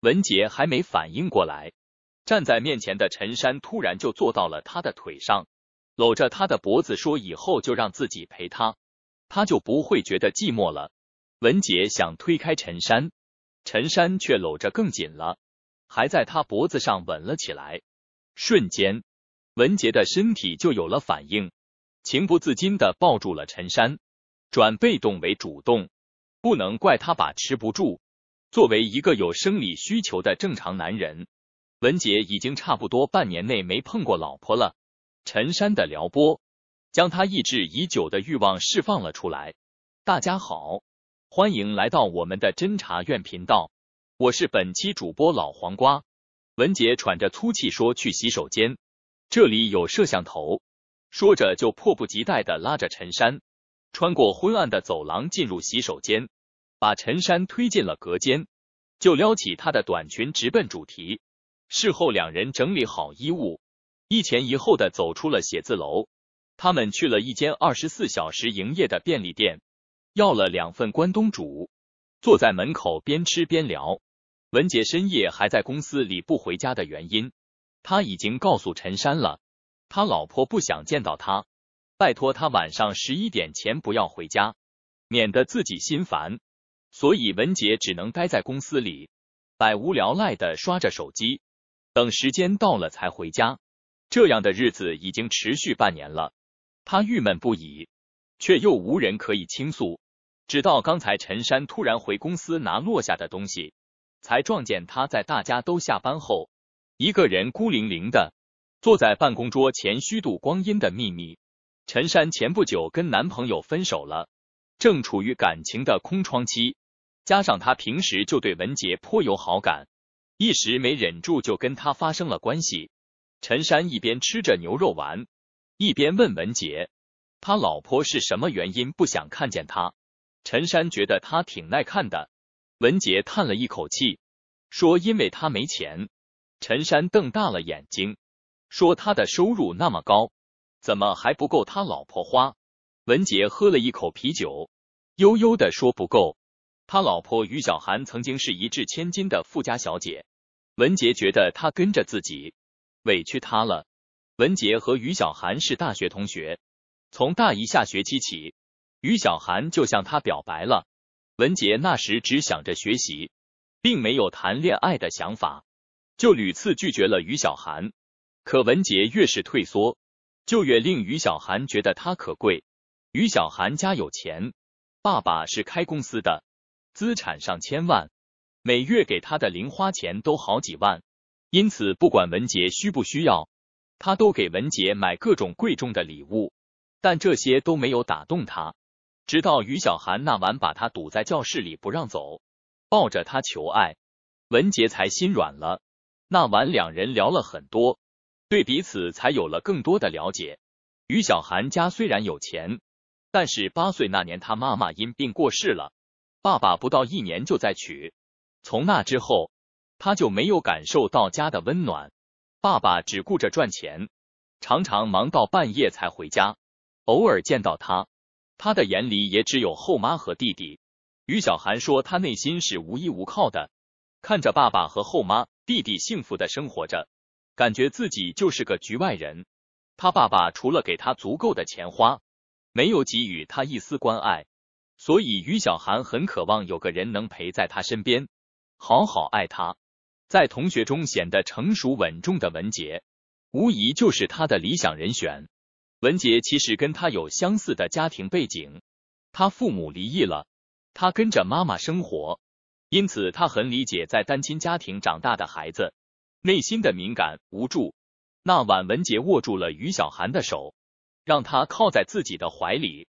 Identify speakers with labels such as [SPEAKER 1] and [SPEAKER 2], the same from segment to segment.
[SPEAKER 1] 文杰还没反应过来，站在面前的陈山突然就坐到了他的腿上，搂着他的脖子说：“以后就让自己陪他，他就不会觉得寂寞了。”文杰想推开陈山，陈山却搂着更紧了，还在他脖子上吻了起来。瞬间，文杰的身体就有了反应，情不自禁的抱住了陈山，转被动为主动，不能怪他把持不住。作为一个有生理需求的正常男人，文杰已经差不多半年内没碰过老婆了。陈山的撩拨，将他抑制已久的欲望释放了出来。大家好，欢迎来到我们的侦查院频道，我是本期主播老黄瓜。文杰喘着粗气说：“去洗手间，这里有摄像头。”说着就迫不及待的拉着陈山，穿过昏暗的走廊进入洗手间。把陈山推进了隔间，就撩起他的短裙，直奔主题。事后，两人整理好衣物，一前一后的走出了写字楼。他们去了一间二十四小时营业的便利店，要了两份关东煮，坐在门口边吃边聊。文杰深夜还在公司里不回家的原因，他已经告诉陈山了。他老婆不想见到他，拜托他晚上十一点前不要回家，免得自己心烦。所以文杰只能待在公司里，百无聊赖的刷着手机，等时间到了才回家。这样的日子已经持续半年了，他郁闷不已，却又无人可以倾诉。直到刚才陈山突然回公司拿落下的东西，才撞见他在大家都下班后，一个人孤零零的坐在办公桌前虚度光阴的秘密。陈山前不久跟男朋友分手了，正处于感情的空窗期。加上他平时就对文杰颇有好感，一时没忍住就跟他发生了关系。陈山一边吃着牛肉丸，一边问文杰：“他老婆是什么原因不想看见他？”陈山觉得他挺耐看的。文杰叹了一口气，说：“因为他没钱。”陈山瞪大了眼睛，说：“他的收入那么高，怎么还不够他老婆花？”文杰喝了一口啤酒，悠悠的说：“不够。”他老婆于小涵曾经是一掷千金的富家小姐，文杰觉得他跟着自己委屈他了。文杰和于小涵是大学同学，从大一下学期起，于小涵就向他表白了。文杰那时只想着学习，并没有谈恋爱的想法，就屡次拒绝了于小涵。可文杰越是退缩，就越令于小涵觉得他可贵。于小涵家有钱，爸爸是开公司的。资产上千万，每月给他的零花钱都好几万，因此不管文杰需不需要，他都给文杰买各种贵重的礼物。但这些都没有打动他，直到于小涵那晚把他堵在教室里不让走，抱着他求爱，文杰才心软了。那晚两人聊了很多，对彼此才有了更多的了解。于小涵家虽然有钱，但是八岁那年他妈妈因病过世了。爸爸不到一年就再娶，从那之后，他就没有感受到家的温暖。爸爸只顾着赚钱，常常忙到半夜才回家。偶尔见到他，他的眼里也只有后妈和弟弟。于小涵说，他内心是无依无靠的，看着爸爸和后妈、弟弟幸福的生活着，感觉自己就是个局外人。他爸爸除了给他足够的钱花，没有给予他一丝关爱。所以于小涵很渴望有个人能陪在她身边，好好爱她。在同学中显得成熟稳重的文杰，无疑就是她的理想人选。文杰其实跟他有相似的家庭背景，他父母离异了，他跟着妈妈生活，因此他很理解在单亲家庭长大的孩子内心的敏感无助。那晚，文杰握住了于小涵的手，让她靠在自己的怀里。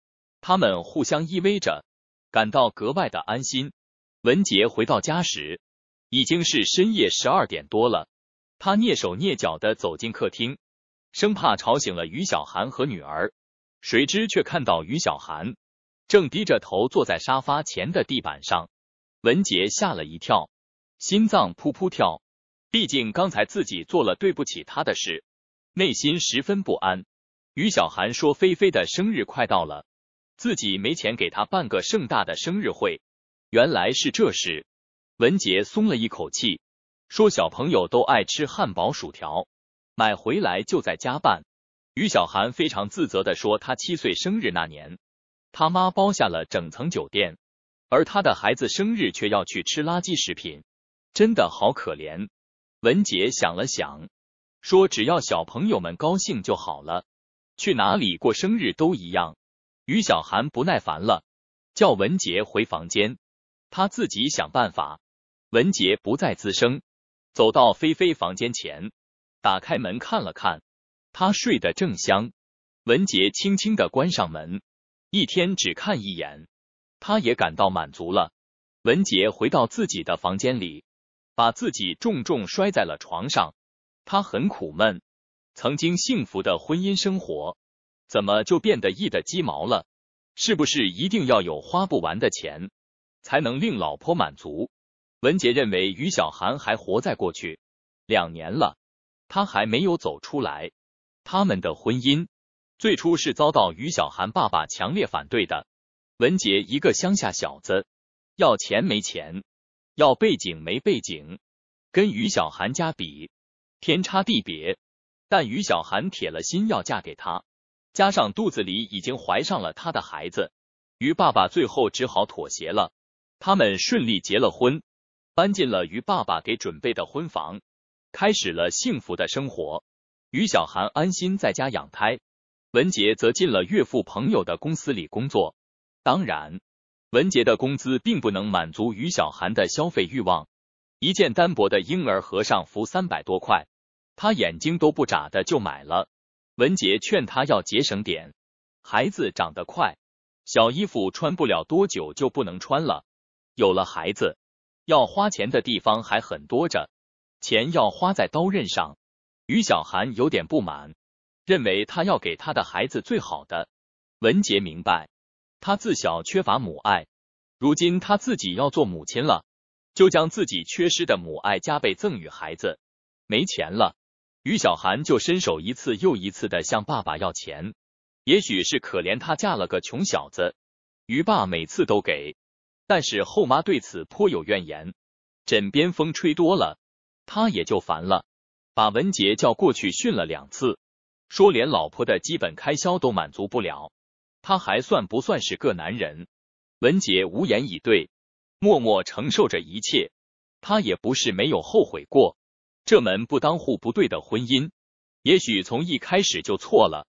[SPEAKER 1] 他们互相依偎着，感到格外的安心。文杰回到家时，已经是深夜十二点多了。他蹑手蹑脚的走进客厅，生怕吵醒了于小涵和女儿。谁知却看到于小涵正低着头坐在沙发前的地板上。文杰吓了一跳，心脏扑扑跳。毕竟刚才自己做了对不起他的事，内心十分不安。于小涵说：“菲菲的生日快到了。”自己没钱给他办个盛大的生日会，原来是这事。文杰松了一口气，说：“小朋友都爱吃汉堡薯条，买回来就在家办。”于小涵非常自责地说：“他七岁生日那年，他妈包下了整层酒店，而他的孩子生日却要去吃垃圾食品，真的好可怜。”文杰想了想，说：“只要小朋友们高兴就好了，去哪里过生日都一样。”于小涵不耐烦了，叫文杰回房间，他自己想办法。文杰不再吱声，走到菲菲房间前，打开门看了看，她睡得正香。文杰轻轻的关上门，一天只看一眼，他也感到满足了。文杰回到自己的房间里，把自己重重摔在了床上，他很苦闷，曾经幸福的婚姻生活。怎么就变得一的鸡毛了？是不是一定要有花不完的钱，才能令老婆满足？文杰认为于小涵还活在过去，两年了，他还没有走出来。他们的婚姻最初是遭到于小涵爸爸强烈反对的。文杰一个乡下小子，要钱没钱，要背景没背景，跟于小涵家比，天差地别。但于小涵铁了心要嫁给他。加上肚子里已经怀上了他的孩子，于爸爸最后只好妥协了。他们顺利结了婚，搬进了于爸爸给准备的婚房，开始了幸福的生活。于小涵安心在家养胎，文杰则进了岳父朋友的公司里工作。当然，文杰的工资并不能满足于小涵的消费欲望。一件单薄的婴儿和尚服三百多块，他眼睛都不眨的就买了。文杰劝他要节省点，孩子长得快，小衣服穿不了多久就不能穿了。有了孩子，要花钱的地方还很多着，钱要花在刀刃上。于小涵有点不满，认为他要给他的孩子最好的。文杰明白，他自小缺乏母爱，如今他自己要做母亲了，就将自己缺失的母爱加倍赠与孩子。没钱了。于小涵就伸手一次又一次的向爸爸要钱，也许是可怜她嫁了个穷小子，于爸每次都给，但是后妈对此颇有怨言，枕边风吹多了，他也就烦了，把文杰叫过去训了两次，说连老婆的基本开销都满足不了，他还算不算是个男人？文杰无言以对，默默承受着一切，他也不是没有后悔过。这门不当户不对的婚姻，也许从一开始就错了。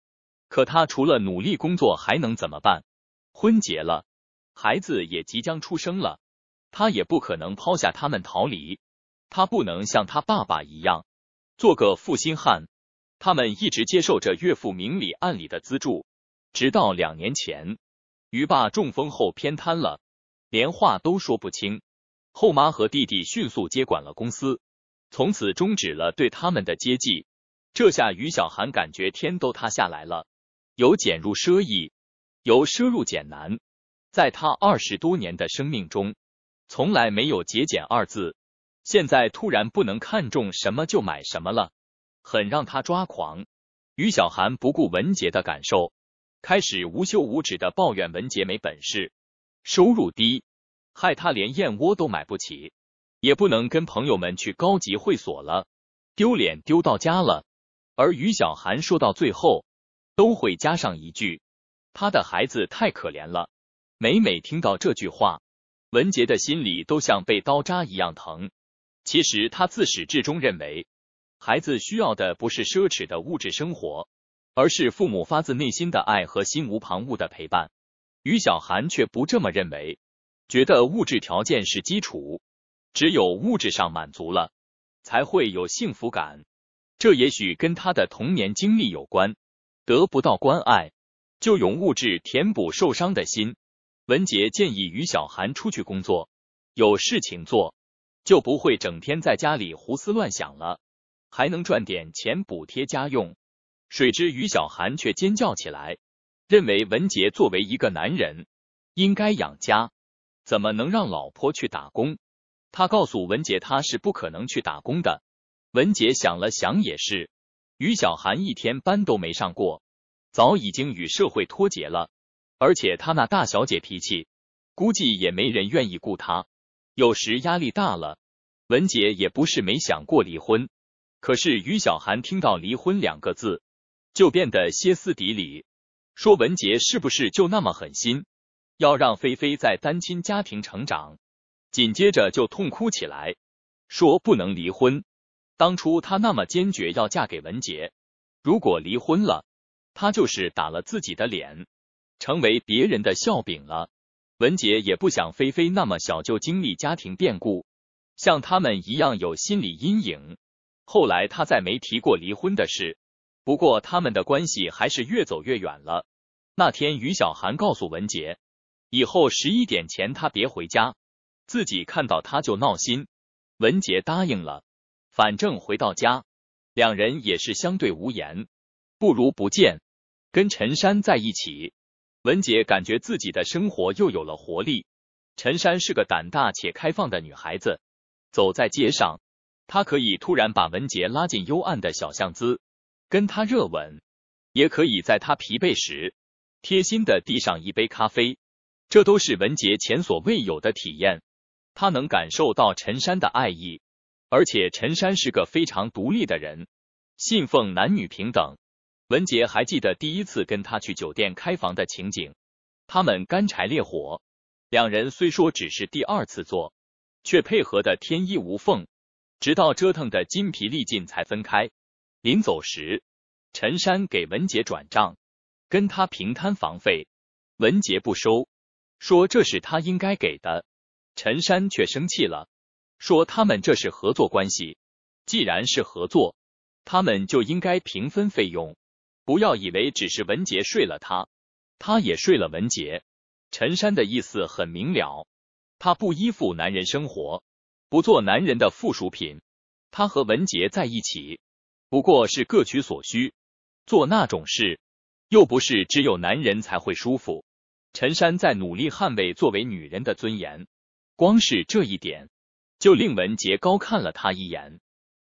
[SPEAKER 1] 可他除了努力工作，还能怎么办？婚结了，孩子也即将出生了，他也不可能抛下他们逃离。他不能像他爸爸一样，做个负心汉。他们一直接受着岳父明里暗里的资助，直到两年前，于爸中风后偏瘫了，连话都说不清。后妈和弟弟迅速接管了公司。从此终止了对他们的接济，这下于小涵感觉天都塌下来了。由俭入奢易，由奢入俭难，在他二十多年的生命中，从来没有节俭二字，现在突然不能看中什么就买什么了，很让他抓狂。于小涵不顾文杰的感受，开始无休无止的抱怨文杰没本事，收入低，害他连燕窝都买不起。也不能跟朋友们去高级会所了，丢脸丢到家了。而于小涵说到最后，都会加上一句：“他的孩子太可怜了。”每每听到这句话，文杰的心里都像被刀扎一样疼。其实他自始至终认为，孩子需要的不是奢侈的物质生活，而是父母发自内心的爱和心无旁骛的陪伴。于小涵却不这么认为，觉得物质条件是基础。只有物质上满足了，才会有幸福感。这也许跟他的童年经历有关，得不到关爱，就用物质填补受伤的心。文杰建议于小涵出去工作，有事情做，就不会整天在家里胡思乱想了，还能赚点钱补贴家用。谁知于小涵却尖叫起来，认为文杰作为一个男人，应该养家，怎么能让老婆去打工？他告诉文杰，他是不可能去打工的。文杰想了想，也是。于小涵一天班都没上过，早已经与社会脱节了。而且她那大小姐脾气，估计也没人愿意雇她。有时压力大了，文杰也不是没想过离婚。可是于小涵听到离婚两个字，就变得歇斯底里，说文杰是不是就那么狠心，要让菲菲在单亲家庭成长？紧接着就痛哭起来，说不能离婚。当初她那么坚决要嫁给文杰，如果离婚了，她就是打了自己的脸，成为别人的笑柄了。文杰也不想菲菲那么小就经历家庭变故，像他们一样有心理阴影。后来他再没提过离婚的事，不过他们的关系还是越走越远了。那天于小涵告诉文杰，以后十一点前他别回家。自己看到他就闹心，文杰答应了。反正回到家，两人也是相对无言，不如不见。跟陈山在一起，文杰感觉自己的生活又有了活力。陈山是个胆大且开放的女孩子，走在街上，她可以突然把文杰拉进幽暗的小巷子，跟他热吻；也可以在他疲惫时，贴心的递上一杯咖啡。这都是文杰前所未有的体验。他能感受到陈山的爱意，而且陈山是个非常独立的人，信奉男女平等。文杰还记得第一次跟他去酒店开房的情景，他们干柴烈火，两人虽说只是第二次做，却配合的天衣无缝，直到折腾的筋疲力尽才分开。临走时，陈山给文杰转账，跟他平摊房费，文杰不收，说这是他应该给的。陈山却生气了，说他们这是合作关系，既然是合作，他们就应该平分费用。不要以为只是文杰睡了他，他也睡了文杰。陈山的意思很明了，他不依附男人生活，不做男人的附属品。他和文杰在一起，不过是各取所需。做那种事，又不是只有男人才会舒服。陈山在努力捍卫作为女人的尊严。光是这一点，就令文杰高看了他一眼，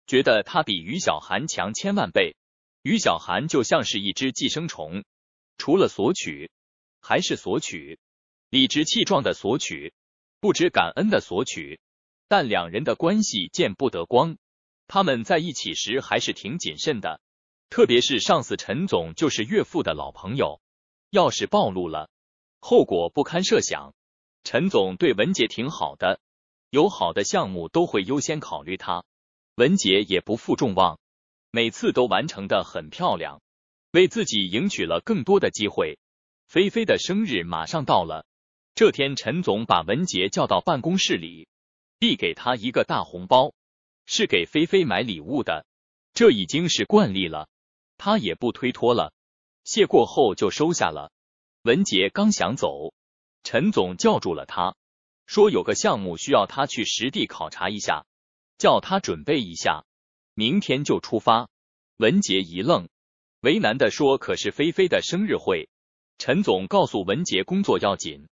[SPEAKER 1] 觉得他比于小涵强千万倍。于小涵就像是一只寄生虫，除了索取还是索取，理直气壮的索取，不知感恩的索取。但两人的关系见不得光，他们在一起时还是挺谨慎的，特别是上司陈总就是岳父的老朋友，要是暴露了，后果不堪设想。陈总对文杰挺好的，有好的项目都会优先考虑他。文杰也不负众望，每次都完成的很漂亮，为自己赢取了更多的机会。菲菲的生日马上到了，这天陈总把文杰叫到办公室里，递给他一个大红包，是给菲菲买礼物的。这已经是惯例了，他也不推脱了，谢过后就收下了。文杰刚想走。陈总叫住了他，说：“有个项目需要他去实地考察一下，叫他准备一下，明天就出发。”文杰一愣，为难的说：“可是菲菲的生日会。”陈总告诉文杰：“工作要紧，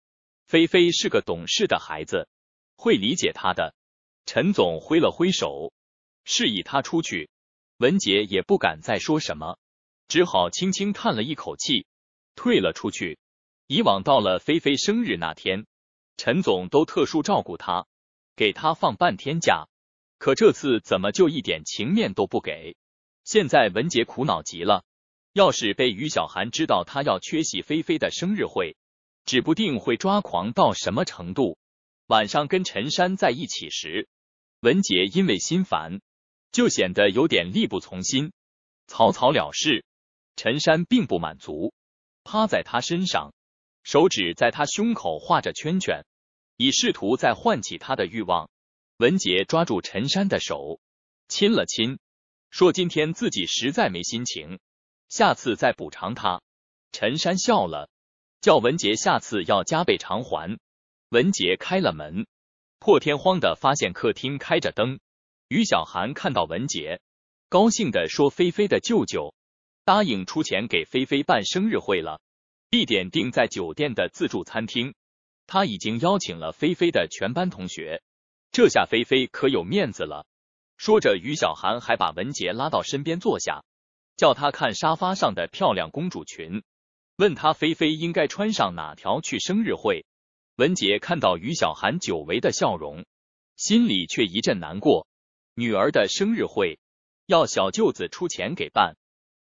[SPEAKER 1] 菲菲是个懂事的孩子，会理解他的。”陈总挥了挥手，示意他出去。文杰也不敢再说什么，只好轻轻叹了一口气，退了出去。以往到了菲菲生日那天，陈总都特殊照顾她，给她放半天假。可这次怎么就一点情面都不给？现在文杰苦恼极了。要是被于小涵知道他要缺席菲菲的生日会，指不定会抓狂到什么程度。晚上跟陈山在一起时，文杰因为心烦，就显得有点力不从心，草草了事。陈山并不满足，趴在他身上。手指在他胸口画着圈圈，以试图再唤起他的欲望。文杰抓住陈山的手，亲了亲，说：“今天自己实在没心情，下次再补偿他。”陈山笑了，叫文杰下次要加倍偿还。文杰开了门，破天荒的发现客厅开着灯。于小涵看到文杰，高兴的说：“菲菲的舅舅答应出钱给菲菲办生日会了。”地点定在酒店的自助餐厅，他已经邀请了菲菲的全班同学，这下菲菲可有面子了。说着，于小涵还把文杰拉到身边坐下，叫他看沙发上的漂亮公主裙，问他菲菲应该穿上哪条去生日会。文杰看到于小涵久违的笑容，心里却一阵难过。女儿的生日会要小舅子出钱给办，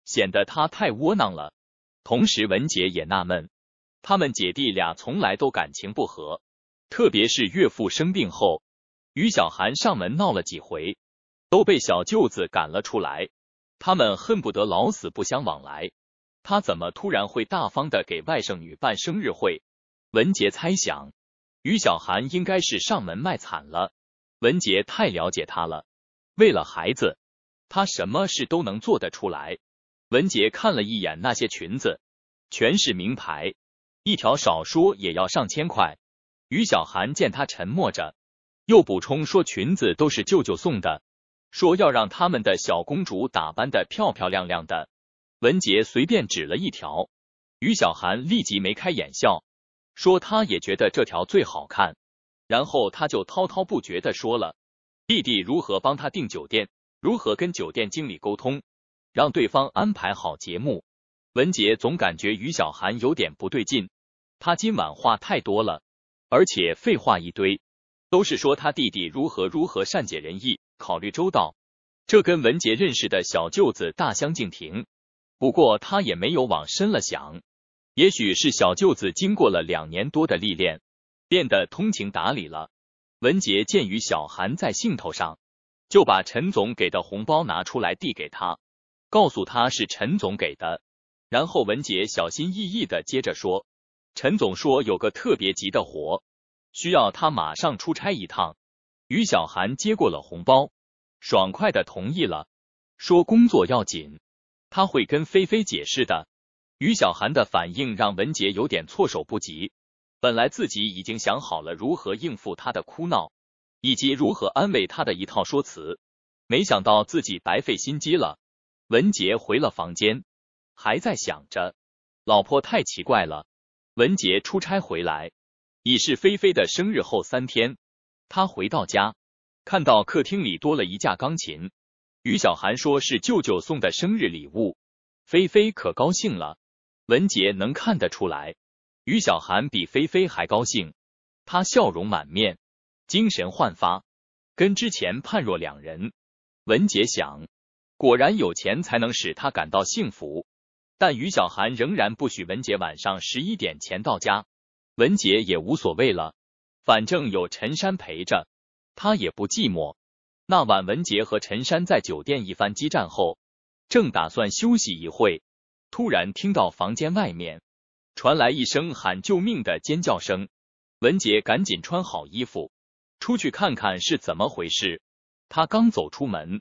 [SPEAKER 1] 显得他太窝囊了。同时，文杰也纳闷，他们姐弟俩从来都感情不和，特别是岳父生病后，于小涵上门闹了几回，都被小舅子赶了出来，他们恨不得老死不相往来。他怎么突然会大方的给外甥女办生日会？文杰猜想，于小涵应该是上门卖惨了。文杰太了解他了，为了孩子，他什么事都能做得出来。文杰看了一眼那些裙子，全是名牌，一条少说也要上千块。于小涵见他沉默着，又补充说：“裙子都是舅舅送的，说要让他们的小公主打扮的漂漂亮亮的。”文杰随便指了一条，于小涵立即眉开眼笑，说：“他也觉得这条最好看。”然后他就滔滔不绝的说了弟弟如何帮他订酒店，如何跟酒店经理沟通。让对方安排好节目。文杰总感觉于小涵有点不对劲，他今晚话太多了，而且废话一堆，都是说他弟弟如何如何善解人意、考虑周到，这跟文杰认识的小舅子大相径庭。不过他也没有往深了想，也许是小舅子经过了两年多的历练，变得通情达理了。文杰见于小涵在兴头上，就把陈总给的红包拿出来递给他。告诉他是陈总给的，然后文杰小心翼翼的接着说：“陈总说有个特别急的活，需要他马上出差一趟。”于小涵接过了红包，爽快的同意了，说工作要紧，他会跟菲菲解释的。于小涵的反应让文杰有点措手不及，本来自己已经想好了如何应付他的哭闹，以及如何安慰他的一套说辞，没想到自己白费心机了。文杰回了房间，还在想着，老婆太奇怪了。文杰出差回来，已是菲菲的生日后三天。他回到家，看到客厅里多了一架钢琴，于小涵说是舅舅送的生日礼物，菲菲可高兴了。文杰能看得出来，于小涵比菲菲还高兴，他笑容满面，精神焕发，跟之前判若两人。文杰想。果然有钱才能使他感到幸福，但于小涵仍然不许文杰晚上十一点前到家。文杰也无所谓了，反正有陈山陪着，他也不寂寞。那晚文杰和陈山在酒店一番激战后，正打算休息一会，突然听到房间外面传来一声喊救命的尖叫声。文杰赶紧穿好衣服，出去看看是怎么回事。他刚走出门。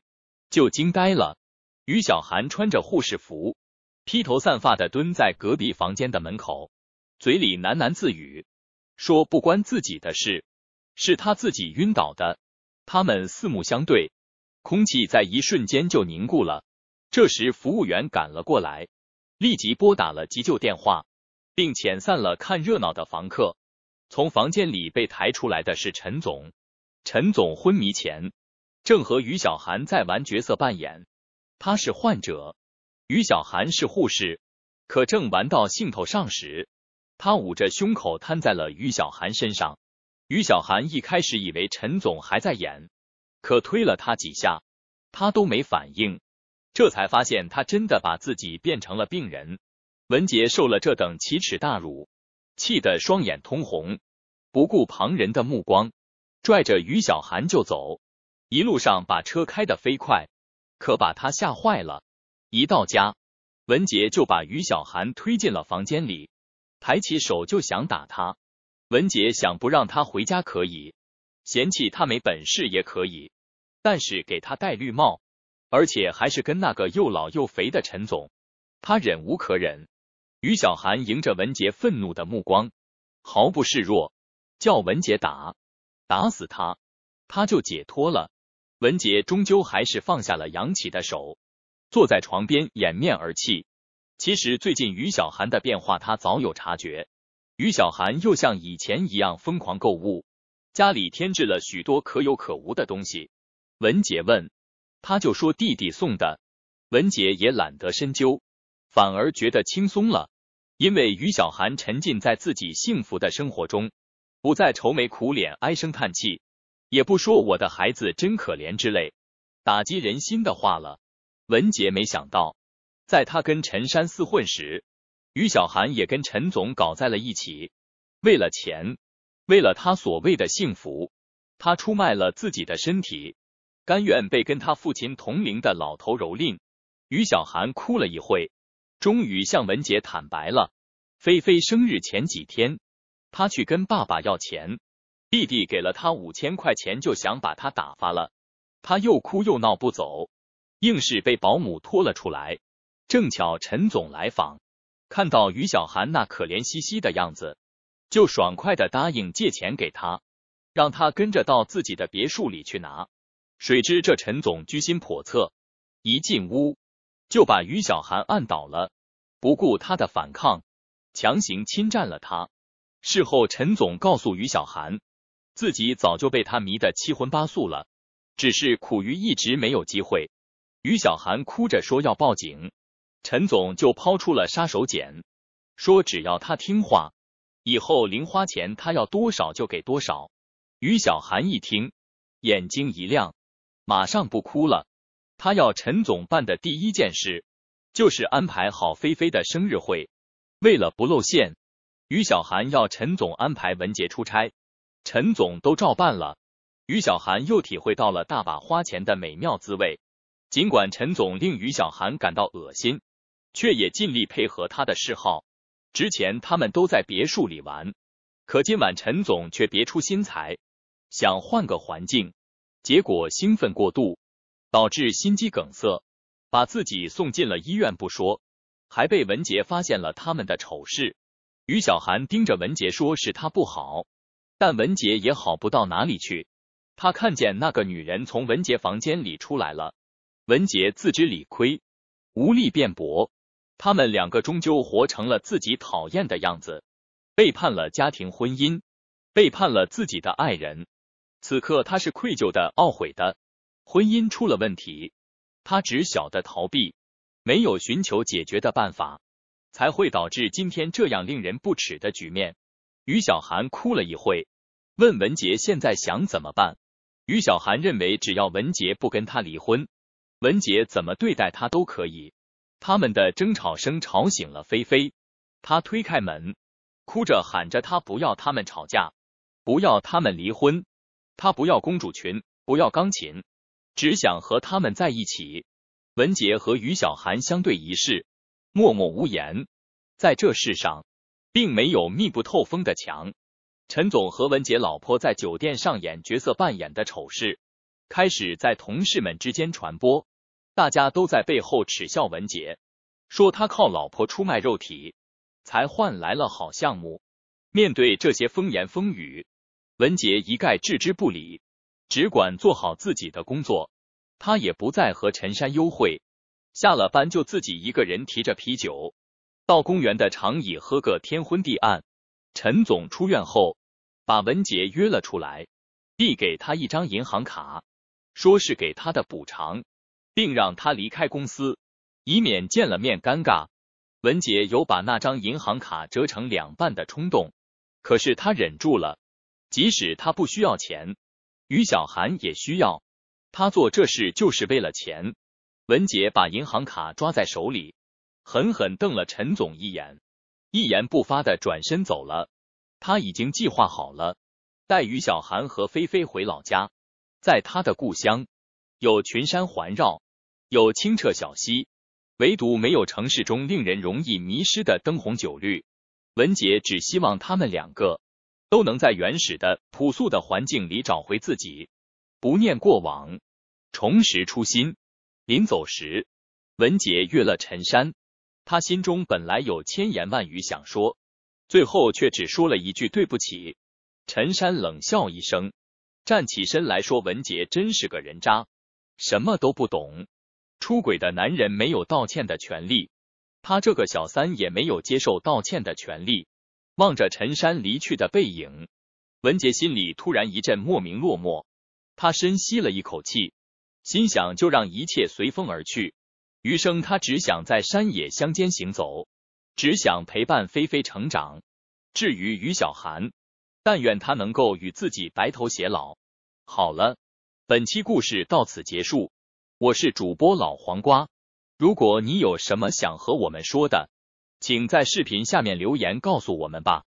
[SPEAKER 1] 就惊呆了。于小涵穿着护士服，披头散发的蹲在隔壁房间的门口，嘴里喃喃自语说：“不关自己的事，是他自己晕倒的。”他们四目相对，空气在一瞬间就凝固了。这时，服务员赶了过来，立即拨打了急救电话，并遣散了看热闹的房客。从房间里被抬出来的是陈总。陈总昏迷前。正和于小涵在玩角色扮演，他是患者，于小涵是护士。可正玩到兴头上时，他捂着胸口瘫在了于小涵身上。于小涵一开始以为陈总还在演，可推了他几下，他都没反应，这才发现他真的把自己变成了病人。文杰受了这等奇耻大辱，气得双眼通红，不顾旁人的目光，拽着于小涵就走。一路上把车开得飞快，可把他吓坏了。一到家，文杰就把于小涵推进了房间里，抬起手就想打他。文杰想不让他回家可以，嫌弃他没本事也可以，但是给他戴绿帽，而且还是跟那个又老又肥的陈总，他忍无可忍。于小涵迎着文杰愤怒的目光，毫不示弱，叫文杰打，打死他，他就解脱了。文杰终究还是放下了杨启的手，坐在床边掩面而泣。其实最近于小涵的变化他早有察觉，于小涵又像以前一样疯狂购物，家里添置了许多可有可无的东西。文杰问，他就说弟弟送的。文杰也懒得深究，反而觉得轻松了，因为于小涵沉浸在自己幸福的生活中，不再愁眉苦脸、唉声叹气。也不说我的孩子真可怜之类打击人心的话了。文杰没想到，在他跟陈山厮混时，于小涵也跟陈总搞在了一起。为了钱，为了他所谓的幸福，他出卖了自己的身体，甘愿被跟他父亲同龄的老头蹂躏。于小涵哭了一会，终于向文杰坦白了：菲菲生日前几天，他去跟爸爸要钱。弟弟给了他五千块钱，就想把他打发了。他又哭又闹不走，硬是被保姆拖了出来。正巧陈总来访，看到于小涵那可怜兮兮的样子，就爽快的答应借钱给他，让他跟着到自己的别墅里去拿。谁知这陈总居心叵测，一进屋就把于小涵按倒了，不顾他的反抗，强行侵占了他。事后，陈总告诉于小涵。自己早就被他迷得七荤八素了，只是苦于一直没有机会。于小涵哭着说要报警，陈总就抛出了杀手锏，说只要他听话，以后零花钱他要多少就给多少。于小涵一听，眼睛一亮，马上不哭了。他要陈总办的第一件事就是安排好菲菲的生日会。为了不露馅，于小涵要陈总安排文杰出差。陈总都照办了，于小涵又体会到了大把花钱的美妙滋味。尽管陈总令于小涵感到恶心，却也尽力配合他的嗜好。之前他们都在别墅里玩，可今晚陈总却别出心裁，想换个环境。结果兴奋过度，导致心肌梗塞，把自己送进了医院不说，还被文杰发现了他们的丑事。于小涵盯着文杰，说是他不好。但文杰也好不到哪里去，他看见那个女人从文杰房间里出来了。文杰自知理亏，无力辩驳。他们两个终究活成了自己讨厌的样子，背叛了家庭婚姻，背叛了自己的爱人。此刻他是愧疚的、懊悔的。婚姻出了问题，他只晓得逃避，没有寻求解决的办法，才会导致今天这样令人不齿的局面。于小涵哭了一会。问文杰现在想怎么办？于小涵认为，只要文杰不跟他离婚，文杰怎么对待他都可以。他们的争吵声吵醒了菲菲，她推开门，哭着喊着，他不要他们吵架，不要他们离婚，他不要公主裙，不要钢琴，只想和他们在一起。文杰和于小涵相对一视，默默无言。在这世上，并没有密不透风的墙。陈总和文杰老婆在酒店上演角色扮演的丑事，开始在同事们之间传播。大家都在背后耻笑文杰，说他靠老婆出卖肉体才换来了好项目。面对这些风言风语，文杰一概置之不理，只管做好自己的工作。他也不再和陈山幽会，下了班就自己一个人提着啤酒到公园的长椅喝个天昏地暗。陈总出院后。把文杰约了出来，递给他一张银行卡，说是给他的补偿，并让他离开公司，以免见了面尴尬。文杰有把那张银行卡折成两半的冲动，可是他忍住了。即使他不需要钱，于小涵也需要他做这事就是为了钱。文杰把银行卡抓在手里，狠狠瞪了陈总一眼，一言不发的转身走了。他已经计划好了，带于小涵和菲菲回老家。在他的故乡，有群山环绕，有清澈小溪，唯独没有城市中令人容易迷失的灯红酒绿。文杰只希望他们两个都能在原始的、朴素的环境里找回自己，不念过往，重拾初心。临走时，文杰约了陈山，他心中本来有千言万语想说。最后却只说了一句对不起。陈山冷笑一声，站起身来说：“文杰真是个人渣，什么都不懂。出轨的男人没有道歉的权利，他这个小三也没有接受道歉的权利。”望着陈山离去的背影，文杰心里突然一阵莫名落寞。他深吸了一口气，心想就让一切随风而去，余生他只想在山野乡间行走。只想陪伴菲菲成长。至于于小涵，但愿他能够与自己白头偕老。好了，本期故事到此结束。我是主播老黄瓜。如果你有什么想和我们说的，请在视频下面留言告诉我们吧。